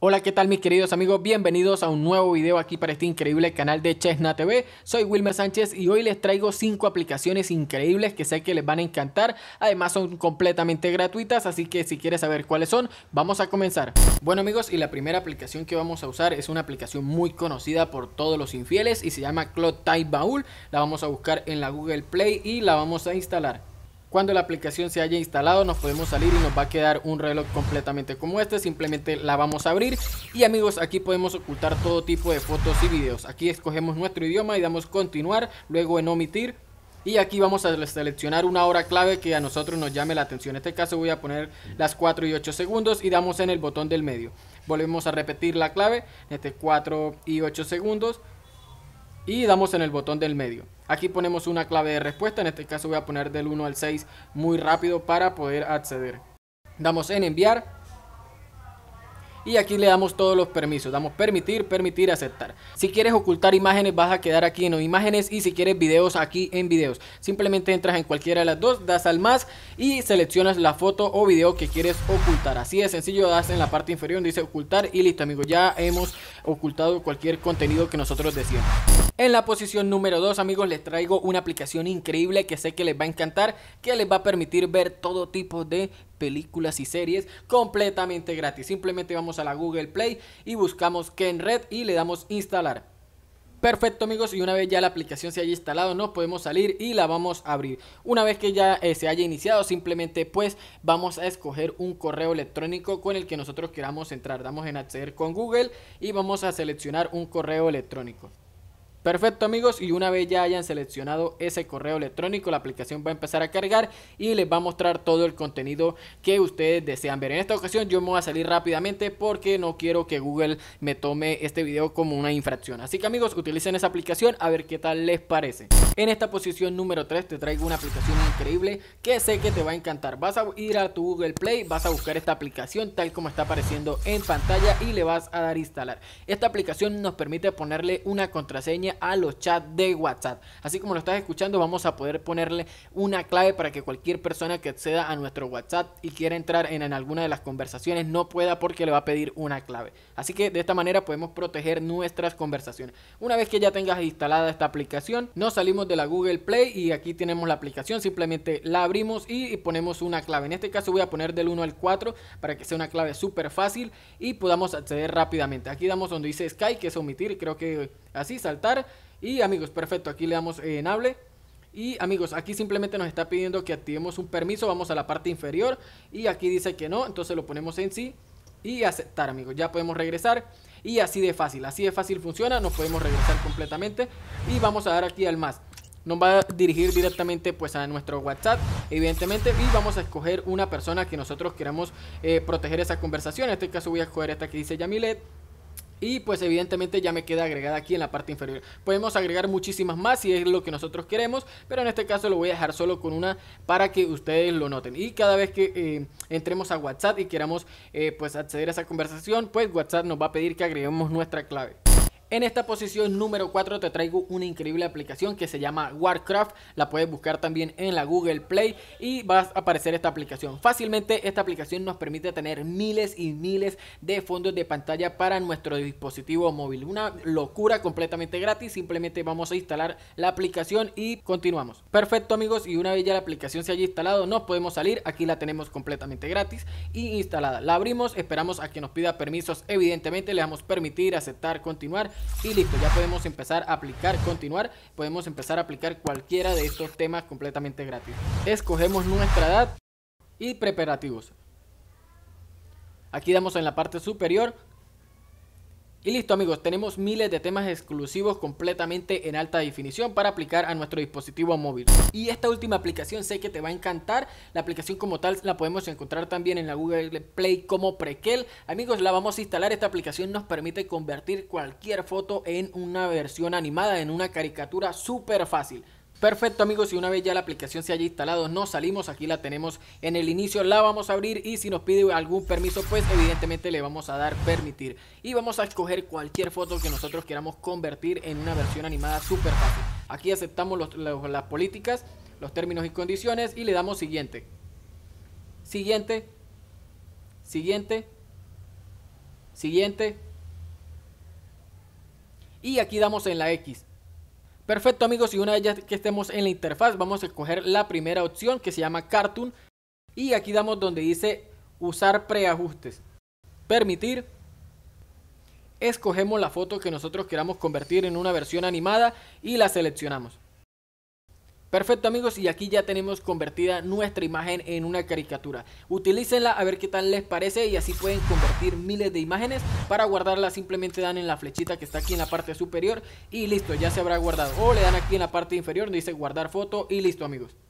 Hola, ¿qué tal mis queridos amigos? Bienvenidos a un nuevo video aquí para este increíble canal de Chesna TV. Soy Wilmer Sánchez y hoy les traigo 5 aplicaciones increíbles que sé que les van a encantar. Además son completamente gratuitas, así que si quieres saber cuáles son, vamos a comenzar. Bueno amigos, y la primera aplicación que vamos a usar es una aplicación muy conocida por todos los infieles y se llama Cloud Type Baúl. La vamos a buscar en la Google Play y la vamos a instalar. Cuando la aplicación se haya instalado nos podemos salir y nos va a quedar un reloj completamente como este Simplemente la vamos a abrir y amigos aquí podemos ocultar todo tipo de fotos y videos Aquí escogemos nuestro idioma y damos continuar, luego en omitir y aquí vamos a seleccionar una hora clave que a nosotros nos llame la atención. En este caso voy a poner las 4 y 8 segundos y damos en el botón del medio. Volvemos a repetir la clave, este 4 y 8 segundos y damos en el botón del medio. Aquí ponemos una clave de respuesta, en este caso voy a poner del 1 al 6 muy rápido para poder acceder. Damos en enviar y aquí le damos todos los permisos. Damos permitir, permitir, aceptar. Si quieres ocultar imágenes vas a quedar aquí en imágenes y si quieres videos aquí en videos. Simplemente entras en cualquiera de las dos, das al más y seleccionas la foto o video que quieres ocultar. Así de sencillo, das en la parte inferior donde dice ocultar y listo amigos, ya hemos ocultado cualquier contenido que nosotros deseemos. En la posición número 2, amigos, les traigo una aplicación increíble que sé que les va a encantar, que les va a permitir ver todo tipo de películas y series completamente gratis. Simplemente vamos a la Google Play y buscamos Ken Red y le damos instalar. Perfecto amigos y una vez ya la aplicación se haya instalado nos podemos salir y la vamos a abrir Una vez que ya eh, se haya iniciado simplemente pues vamos a escoger un correo electrónico con el que nosotros queramos entrar Damos en acceder con Google y vamos a seleccionar un correo electrónico Perfecto amigos, y una vez ya hayan seleccionado ese correo electrónico, la aplicación va a empezar a cargar y les va a mostrar todo el contenido que ustedes desean ver. En esta ocasión yo me voy a salir rápidamente porque no quiero que Google me tome este video como una infracción. Así que amigos, utilicen esa aplicación a ver qué tal les parece. En esta posición número 3 te traigo una aplicación increíble que sé que te va a encantar. Vas a ir a tu Google Play, vas a buscar esta aplicación tal como está apareciendo en pantalla y le vas a dar instalar. Esta aplicación nos permite ponerle una contraseña a los chats de WhatsApp. Así como lo estás escuchando, vamos a poder ponerle una clave para que cualquier persona que acceda a nuestro WhatsApp y quiera entrar en, alguna de las conversaciones no pueda porque le va a pedir una clave. Así que de esta manera podemos proteger nuestras conversaciones. Una vez que ya tengas instalada esta aplicación, nos salimos de la Google Play y aquí tenemos la aplicación, simplemente la abrimos y ponemos una clave. En este caso voy a poner del 1 al 4 para que sea una clave súper fácil y podamos acceder rápidamente. Aquí damos donde dice Sky, que es omitir, creo que así, saltar, y amigos, perfecto, aquí le damos eh, en hable. Y amigos, aquí simplemente nos está pidiendo que activemos un permiso, vamos a la parte inferior y aquí dice que no, entonces lo ponemos en sí y aceptar amigos, ya podemos regresar y así de fácil, así de fácil funciona, nos podemos regresar completamente y vamos a dar aquí al más. Nos va a dirigir directamente pues a nuestro WhatsApp, evidentemente, y vamos a escoger una persona que nosotros queramos eh, proteger esa conversación. En este caso voy a escoger esta que dice Yamilet. Y pues evidentemente ya me queda agregada aquí en la parte inferior. Podemos agregar muchísimas más si es lo que nosotros queremos, pero en este caso lo voy a dejar solo con una para que ustedes lo noten. Y cada vez que eh, entremos a WhatsApp y queramos eh, pues acceder a esa conversación, pues WhatsApp nos va a pedir que agreguemos nuestra clave. En esta posición número 4 te traigo una increíble aplicación que se llama Warcraft. La puedes buscar también en la Google Play y vas a aparecer esta aplicación. Fácilmente esta aplicación nos permite tener miles y miles de fondos de pantalla para nuestro dispositivo móvil. Una locura completamente gratis. Simplemente vamos a instalar la aplicación y continuamos. Perfecto amigos y una vez ya la aplicación se haya instalado nos podemos salir. Aquí la tenemos completamente gratis y instalada. La abrimos, esperamos a que nos pida permisos. Evidentemente le damos permitir, aceptar, continuar y listo, ya podemos empezar a aplicar, continuar, podemos empezar a aplicar cualquiera de estos temas completamente gratis. Escogemos nuestra edad y preparativos. Aquí damos en la parte superior y listo amigos, tenemos miles de temas exclusivos completamente en alta definición para aplicar a nuestro dispositivo móvil. Y esta última aplicación sé que te va a encantar, la aplicación como tal la podemos encontrar también en la Google Play como Prequel. Amigos, la vamos a instalar, esta aplicación nos permite convertir cualquier foto en una versión animada, en una caricatura súper fácil. Perfecto amigos y una vez ya la aplicación se haya instalado nos salimos, aquí la tenemos en el inicio, la vamos a abrir y si nos pide algún permiso pues evidentemente le vamos a dar permitir y vamos a escoger cualquier foto que nosotros queramos convertir en una versión animada súper fácil. Aquí aceptamos las políticas, los términos y condiciones y le damos siguiente, siguiente, siguiente, siguiente y aquí damos en la X. Perfecto amigos y una vez que estemos en la interfaz vamos a escoger la primera opción que se llama Cartoon y aquí damos donde dice usar preajustes, permitir, escogemos la foto que nosotros queramos convertir en una versión animada y la seleccionamos. Perfecto amigos y aquí ya tenemos convertida nuestra imagen en una caricatura Utilícenla a ver qué tal les parece y así pueden convertir miles de imágenes Para guardarla simplemente dan en la flechita que está aquí en la parte superior y listo ya se habrá guardado O le dan aquí en la parte inferior donde dice guardar foto y listo amigos